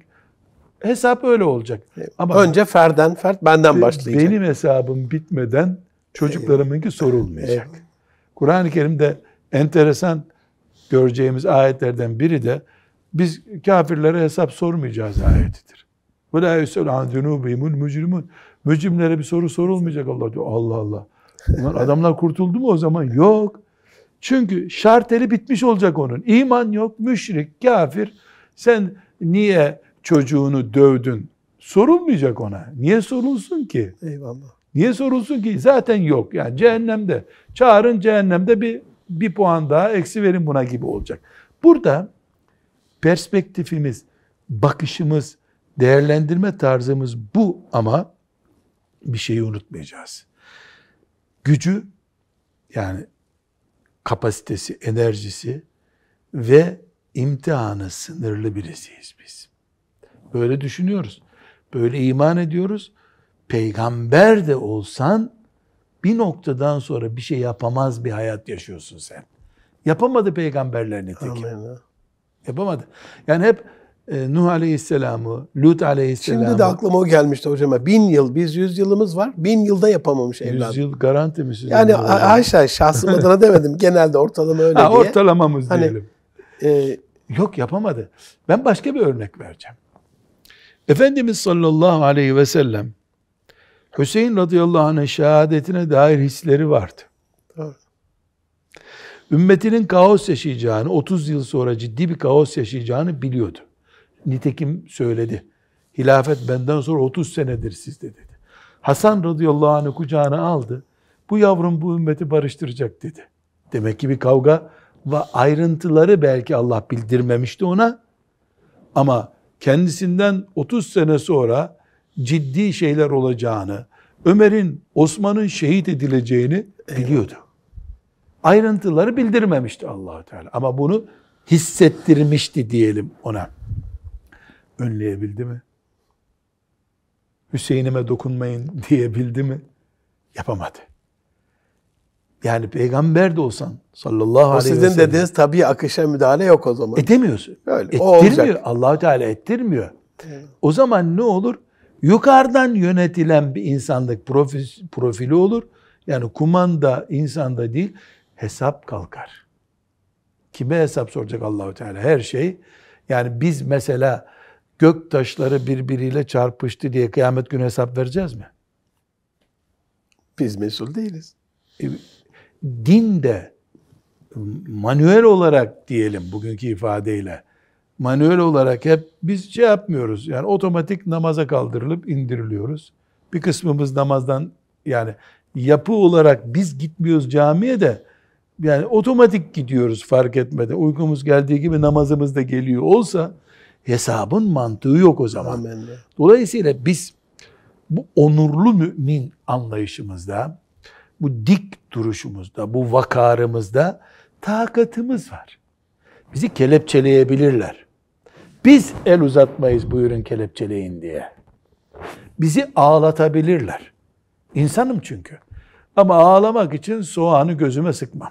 Hesap öyle olacak. Ama Önce ferden fert benden başlayacak. Benim hesabım bitmeden çocuklarımınki sorulmayacak. Kur'an-ı Kerim'de enteresan göreceğimiz ayetlerden biri de biz kafirlere hesap sormayacağız ayetidir. da يُسَلْ عَنْ ذُنُوبِهِمُ الْمُجْرِمُونَ Mücrimlere bir soru sorulmayacak Allah diyor. Allah Allah. Bunlar adamlar kurtuldu mu o zaman? Yok. Çünkü şarteli bitmiş olacak onun. İman yok, müşrik, kafir. Sen niye çocuğunu dövdün? Sorulmayacak ona. Niye sorulsun ki? Eyvallah. Niye sorulsun ki? Zaten yok. Yani cehennemde. Çağırın cehennemde bir, bir puan daha eksi verin buna gibi olacak. Burada perspektifimiz, bakışımız, değerlendirme tarzımız bu ama bir şeyi unutmayacağız. Gücü yani kapasitesi, enerjisi ve imtihanı sınırlı birisiyiz biz. Böyle düşünüyoruz. Böyle iman ediyoruz. Peygamber de olsan bir noktadan sonra bir şey yapamaz bir hayat yaşıyorsun sen. Yapamadı peygamberler nitekim. Allah Yapamadı. Yani hep e, Nuh Aleyhisselam'ı, Lut Aleyhisselam'ı. Şimdi de aklıma o gelmişti hocam. Bin yıl, biz yüz yılımız var. Bin yılda yapamamış evladım. Yüz yıl garanti mi sizin? Yani haşa şahsım adına demedim. Genelde ortalama öyle ha, diye. Ortalamamız hani, diyelim. E, Yok yapamadı. Ben başka bir örnek vereceğim. Efendimiz sallallahu aleyhi ve sellem Hüseyin radıyallahu anh'ın şehadetine dair hisleri vardı. Doğru. Ümmetinin kaos yaşayacağını, 30 yıl sonra ciddi bir kaos yaşayacağını biliyordu. Nitekim söyledi. Hilafet benden sonra 30 senedir sizde dedi. Hasan radıyallahu anh'ı kucağına aldı. Bu yavrum bu ümmeti barıştıracak dedi. Demek ki bir kavga ve ayrıntıları belki Allah bildirmemişti ona. Ama kendisinden 30 sene sonra ciddi şeyler olacağını, Ömer'in, Osman'ın şehit edileceğini biliyordu ayrıntıları bildirmemişti Allahu Teala. Ama bunu hissettirmişti diyelim ona. Önleyebildi mi? Hüseyin'ime dokunmayın diyebildi mi? Yapamadı. Yani peygamber de olsan sallallahu aleyhi ve sellem. O Sizin dediğiniz tabi akışa müdahale yok o zaman. Edemiyorsun. Öyle, ettirmiyor. Allahu Teala ettirmiyor. Evet. O zaman ne olur? Yukarıdan yönetilen bir insanlık profil, profili olur. Yani kumanda insanda değil hesap kalkar. Kime hesap soracak Allahu Teala? Her şey. Yani biz mesela gök taşları birbiriyle çarpıştı diye kıyamet günü hesap vereceğiz mi? Biz mesul değiliz. E, din de manuel olarak diyelim bugünkü ifadeyle manuel olarak hep biz şey yapmıyoruz. Yani otomatik namaza kaldırılıp indiriliyoruz. Bir kısmımız namazdan yani yapı olarak biz gitmiyoruz camiye de yani otomatik gidiyoruz fark etmeden. Uykumuz geldiği gibi namazımız da geliyor olsa hesabın mantığı yok o zaman. Amenle. Dolayısıyla biz bu onurlu mümin anlayışımızda, bu dik duruşumuzda, bu vakarımızda takatımız var. Bizi kelepçeleyebilirler. Biz el uzatmayız buyurun kelepçeleyin diye. Bizi ağlatabilirler. İnsanım çünkü. Ama ağlamak için soğanı gözüme sıkmam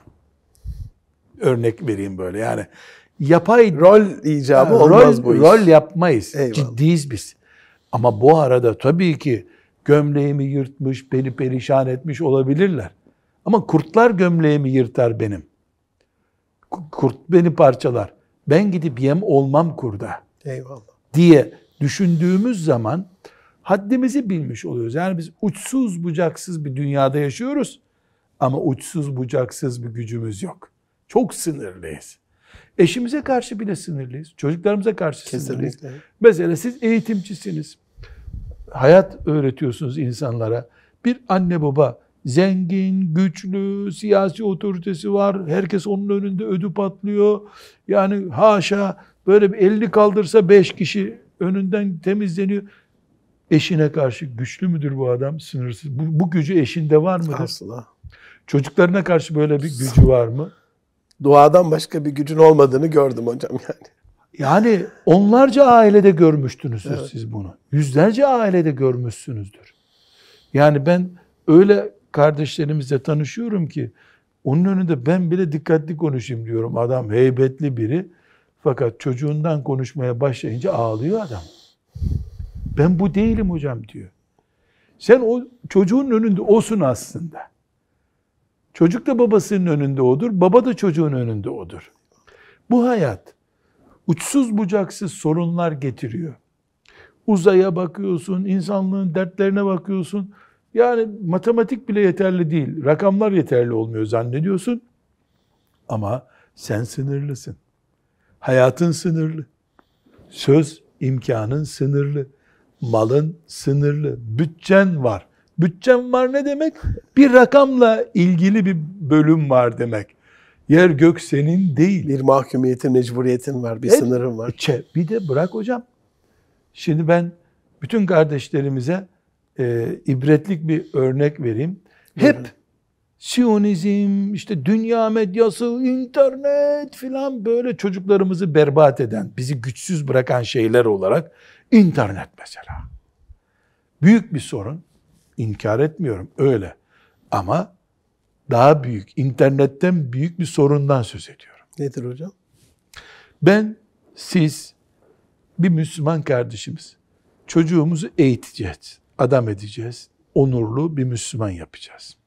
örnek vereyim böyle yani. Yapay rol icabı yani olmaz rol, bu iş. Rol yapmayız. Eyvallah. Ciddiyiz biz. Ama bu arada tabii ki gömleğimi yırtmış, beni perişan etmiş olabilirler. Ama kurtlar gömleğimi yırtar benim. Kurt beni parçalar. Ben gidip yem olmam kurda. Eyvallah. Diye düşündüğümüz zaman haddimizi bilmiş oluyoruz. Yani biz uçsuz bucaksız bir dünyada yaşıyoruz ama uçsuz bucaksız bir gücümüz yok. Çok sınırlıyız. Eşimize karşı bile sınırlıyız. Çocuklarımıza karşı Kesinlikle. sınırlıyız. Mesela siz eğitimcisiniz. Hayat öğretiyorsunuz insanlara. Bir anne baba zengin, güçlü, siyasi otoritesi var. Herkes onun önünde ödü patlıyor. Yani haşa böyle bir elini kaldırsa beş kişi önünden temizleniyor. Eşine karşı güçlü müdür bu adam? Sınırsız. Bu, bu gücü eşinde var mıdır? Asla. Çocuklarına karşı böyle bir gücü var mı? duadan başka bir gücün olmadığını gördüm hocam yani. Yani onlarca ailede görmüştünüz evet. siz bunu. Yüzlerce ailede görmüşsünüzdür. Yani ben öyle kardeşlerimizle tanışıyorum ki onun önünde ben bile dikkatli konuşayım diyorum. Adam heybetli biri. Fakat çocuğundan konuşmaya başlayınca ağlıyor adam. Ben bu değilim hocam diyor. Sen o çocuğun önünde osun aslında. Çocuk da babasının önünde odur, baba da çocuğun önünde odur. Bu hayat uçsuz bucaksız sorunlar getiriyor. Uzaya bakıyorsun, insanlığın dertlerine bakıyorsun. Yani matematik bile yeterli değil. Rakamlar yeterli olmuyor zannediyorsun. Ama sen sınırlısın. Hayatın sınırlı. Söz imkanın sınırlı. Malın sınırlı. Bütçen var. Bütçem var ne demek? Bir rakamla ilgili bir bölüm var demek. Yer gök senin değil. Bir mahkumiyetin, mecburiyetin var, bir evet. sınırın var. Çe, bir de bırak hocam. Şimdi ben bütün kardeşlerimize e, ibretlik bir örnek vereyim. Hep evet. Siyonizm, işte dünya medyası, internet filan böyle çocuklarımızı berbat eden, bizi güçsüz bırakan şeyler olarak internet mesela. Büyük bir sorun. İnkar etmiyorum öyle. Ama daha büyük, internetten büyük bir sorundan söz ediyorum. Nedir hocam? Ben, siz, bir Müslüman kardeşimiz, çocuğumuzu eğiteceğiz, adam edeceğiz, onurlu bir Müslüman yapacağız.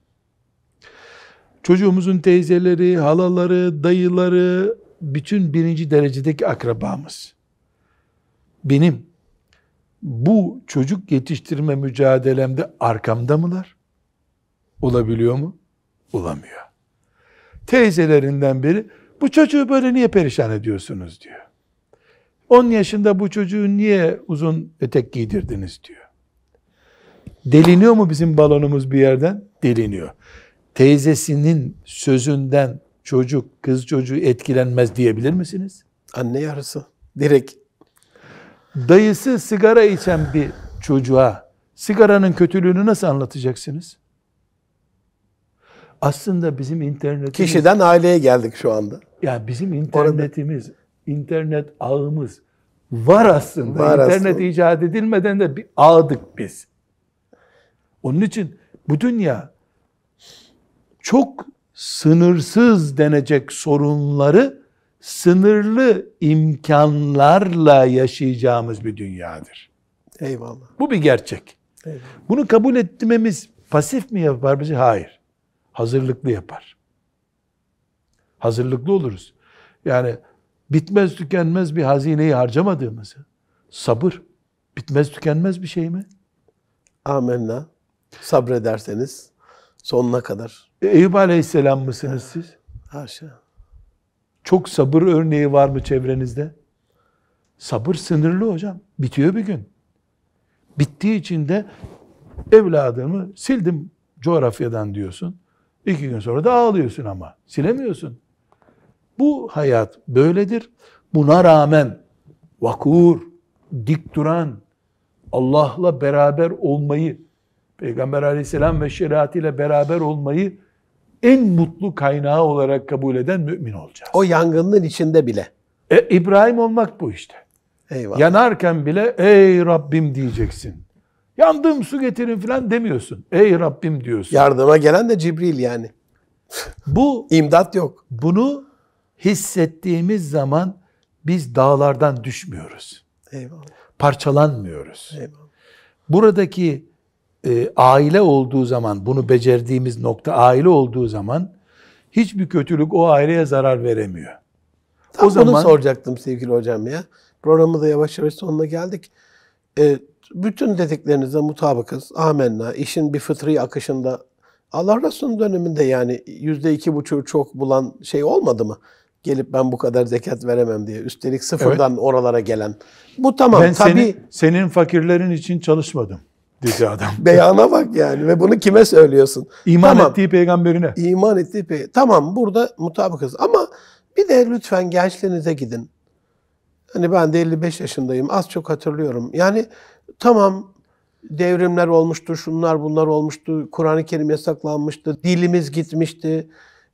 Çocuğumuzun teyzeleri, halaları, dayıları, bütün birinci derecedeki akrabamız. Benim bu çocuk yetiştirme mücadelemde arkamda mılar? Olabiliyor mu? Olamıyor. Teyzelerinden biri bu çocuğu böyle niye perişan ediyorsunuz diyor. 10 yaşında bu çocuğu niye uzun etek giydirdiniz diyor. Deliniyor mu bizim balonumuz bir yerden? Deliniyor. Teyzesinin sözünden çocuk, kız çocuğu etkilenmez diyebilir misiniz? Anne yarısı. Direkt dayısı sigara içen bir çocuğa sigaranın kötülüğünü nasıl anlatacaksınız? Aslında bizim internetimiz... Kişiden aileye geldik şu anda. Ya bizim internetimiz, Orada... internet ağımız var aslında. Var internet aslında. icat edilmeden de bir ağdık biz. Onun için bu dünya çok sınırsız denecek sorunları sınırlı imkanlarla yaşayacağımız bir dünyadır. Eyvallah. Bu bir gerçek. Eyvallah. Bunu kabul etmemiz pasif mi yapar bizi? Hayır. Hazırlıklı yapar. Hazırlıklı oluruz. Yani bitmez tükenmez bir hazineyi harcamadığımızı. Sabır. Bitmez tükenmez bir şey mi? Amenna. Sabrederseniz sonuna kadar. E, Eyüp Aleyhisselam mısınız siz? Haşa. Çok sabır örneği var mı çevrenizde? Sabır sınırlı hocam. Bitiyor bir gün. Bittiği için de evladımı sildim coğrafyadan diyorsun. İki gün sonra da ağlıyorsun ama. Silemiyorsun. Bu hayat böyledir. Buna rağmen vakur, dik duran, Allah'la beraber olmayı, Peygamber aleyhisselam ve şeriatıyla beraber olmayı en mutlu kaynağı olarak kabul eden mümin olacağız. O yangının içinde bile. E, İbrahim olmak bu işte. Eyvallah. Yanarken bile ey Rabbim diyeceksin. Yandım su getirin falan demiyorsun. Ey Rabbim diyorsun. Yardıma gelen de Cibril yani. Bu imdat yok. Bunu hissettiğimiz zaman biz dağlardan düşmüyoruz. Eyvallah. Parçalanmıyoruz. Eyvallah. Buradaki e, aile olduğu zaman, bunu becerdiğimiz nokta aile olduğu zaman hiçbir kötülük o aileye zarar veremiyor. Tam o zaman onu soracaktım sevgili hocam ya. Programı da yavaş yavaş sonuna geldik. E, bütün dediklerinize mutabıkız. Amenna. İşin bir fıtri akışında Allah Resulü'nün döneminde yani yüzde iki buçuğu çok bulan şey olmadı mı? Gelip ben bu kadar zekat veremem diye. Üstelik sıfırdan evet. oralara gelen. Bu tamam. Ben tabii, senin, senin fakirlerin için çalışmadım dizi şey adam. Beyana bak yani ve bunu kime söylüyorsun? İman tamam. ettiği peygamberine. İman ettiği peygamberine. Tamam burada mutabıkız ama bir de lütfen gençlerinize gidin. Hani ben de 55 yaşındayım. Az çok hatırlıyorum. Yani tamam devrimler olmuştu, şunlar bunlar olmuştu, Kur'an-ı Kerim yasaklanmıştı, dilimiz gitmişti,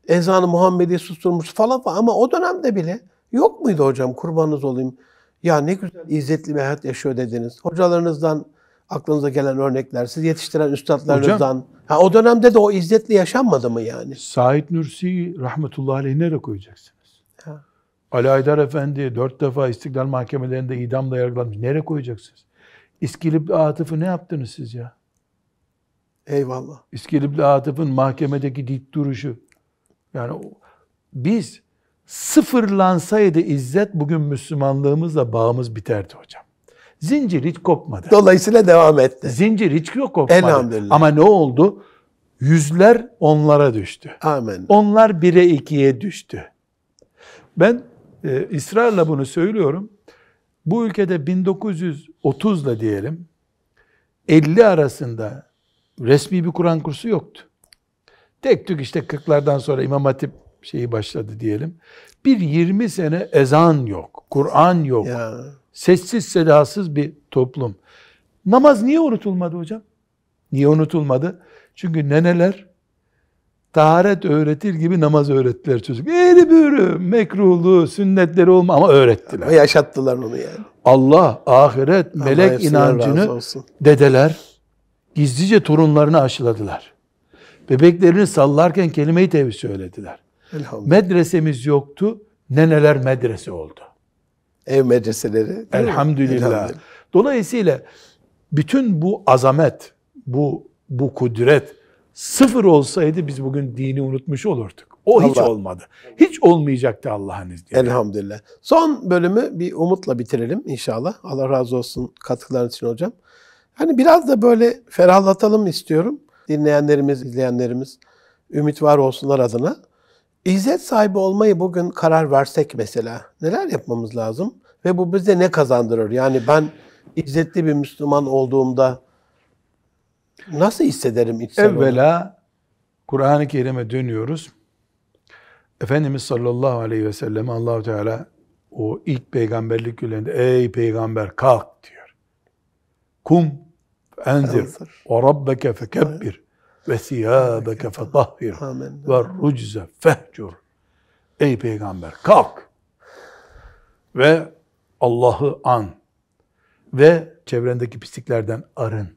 ezanı Muhammed'i susturmuş falan falan. Ama o dönemde bile yok muydu hocam kurbanınız olayım? Ya ne güzel izzetli bir hayat yaşıyor dediniz. Hocalarınızdan aklınıza gelen örnekler, siz yetiştiren üstadlarınızdan. ha, o dönemde de o izzetle yaşanmadı mı yani? Said Nursi'yi rahmetullahi aleyh nereye koyacaksınız? Ha. Ali Aydar Efendi dört defa istiklal mahkemelerinde idamla yargılanmış. Nereye koyacaksınız? İskilip Atıf'ı ne yaptınız siz ya? Eyvallah. İskilip Atıf'ın mahkemedeki dik duruşu. Yani biz sıfırlansaydı izzet bugün Müslümanlığımızla bağımız biterdi hocam. Zincir hiç kopmadı. Dolayısıyla devam etti. Zincir hiç yok kopmadı. Elhamdülillah. Ama ne oldu? Yüzler onlara düştü. Amin. Onlar bire ikiye düştü. Ben e, ısrarla bunu söylüyorum. Bu ülkede 1930'la diyelim 50 arasında resmi bir Kur'an kursu yoktu. Tek tük işte 40'lardan sonra İmam Hatip şeyi başladı diyelim. Bir 20 sene ezan yok, Kur'an yok. Ya. Sessiz sedasız bir toplum. Namaz niye unutulmadı hocam? Niye unutulmadı? Çünkü neneler taharet öğretir gibi namaz öğrettiler çocuk. Eğri büğrü, mekruhlu, sünnetleri olma ama öğrettiler. Ama yaşattılar onu yani. Allah, ahiret, Allah melek inancını dedeler gizlice torunlarını aşıladılar. Bebeklerini sallarken kelime-i tevhid söylediler. Medresemiz yoktu, neneler medrese oldu. Ev medreseleri. Elhamdülillah. Elhamdülillah. Dolayısıyla bütün bu azamet, bu bu kudret sıfır olsaydı biz bugün dini unutmuş olurduk. O Allah. hiç olmadı. Hiç olmayacaktı Allah'ın izniyle. Elhamdülillah. Son bölümü bir umutla bitirelim inşallah. Allah razı olsun katkılarınız için hocam. Hani biraz da böyle ferahlatalım istiyorum. Dinleyenlerimiz, izleyenlerimiz ümit var olsunlar adına. İzzet sahibi olmayı bugün karar versek mesela neler yapmamız lazım? Ve bu bize ne kazandırır? Yani ben izzetli bir Müslüman olduğumda nasıl hissederim içsel Evvela Kur'an-ı Kerim'e dönüyoruz. Efendimiz sallallahu aleyhi ve sellem allah Teala o ilk peygamberlik günlerinde ey peygamber kalk diyor. Kum enzir ve rabbeke fekebbir ve siyâbeke fetahhir ve rucze fehcur. Ey peygamber kalk ve Allah'ı an ve çevrendeki pisliklerden arın.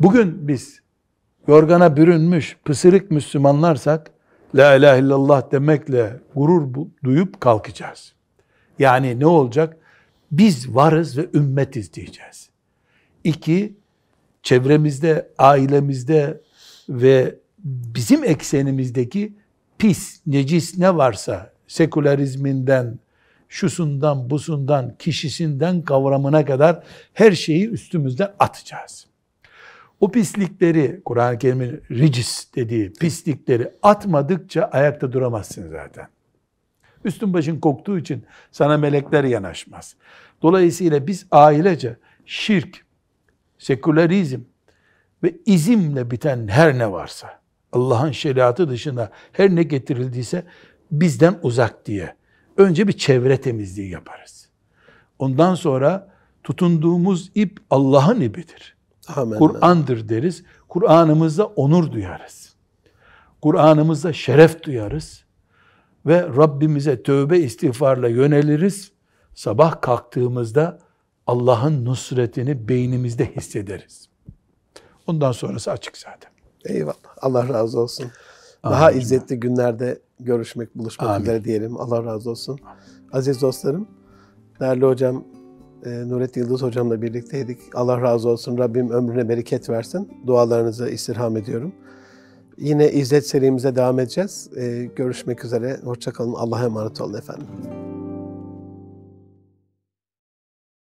Bugün biz yorgana bürünmüş, pısırık Müslümanlarsak La ilahe illallah demekle gurur duyup kalkacağız. Yani ne olacak? Biz varız ve ümmetiz diyeceğiz. İki, çevremizde, ailemizde ve bizim eksenimizdeki pis, necis ne varsa sekülerizminden, şusundan, busundan, kişisinden kavramına kadar her şeyi üstümüzde atacağız. O pislikleri, Kur'an-ı Kerim'in ricis dediği pislikleri atmadıkça ayakta duramazsın zaten. Üstün başın koktuğu için sana melekler yanaşmaz. Dolayısıyla biz ailece şirk, sekülerizm ve izimle biten her ne varsa, Allah'ın şeriatı dışında her ne getirildiyse bizden uzak diye. Önce bir çevre temizliği yaparız. Ondan sonra tutunduğumuz ip Allah'ın ipidir. Kur'an'dır deriz. Kur'an'ımızda onur duyarız. Kur'an'ımızda şeref duyarız. Ve Rabbimize tövbe istiğfarla yöneliriz. Sabah kalktığımızda Allah'ın nusretini beynimizde hissederiz. Ondan sonrası açık zaten. Eyvallah. Allah razı olsun. Daha Amin. izzetli günlerde görüşmek, buluşmak Amin. üzere diyelim. Allah razı olsun. Aziz dostlarım, değerli hocam e, Nurettin Yıldız hocamla birlikteydik. Allah razı olsun. Rabbim ömrüne bereket versin. Dualarınızı istirham ediyorum. Yine İzzet serimize devam edeceğiz. E, görüşmek üzere. Hoşçakalın. Allah'a emanet olun efendim.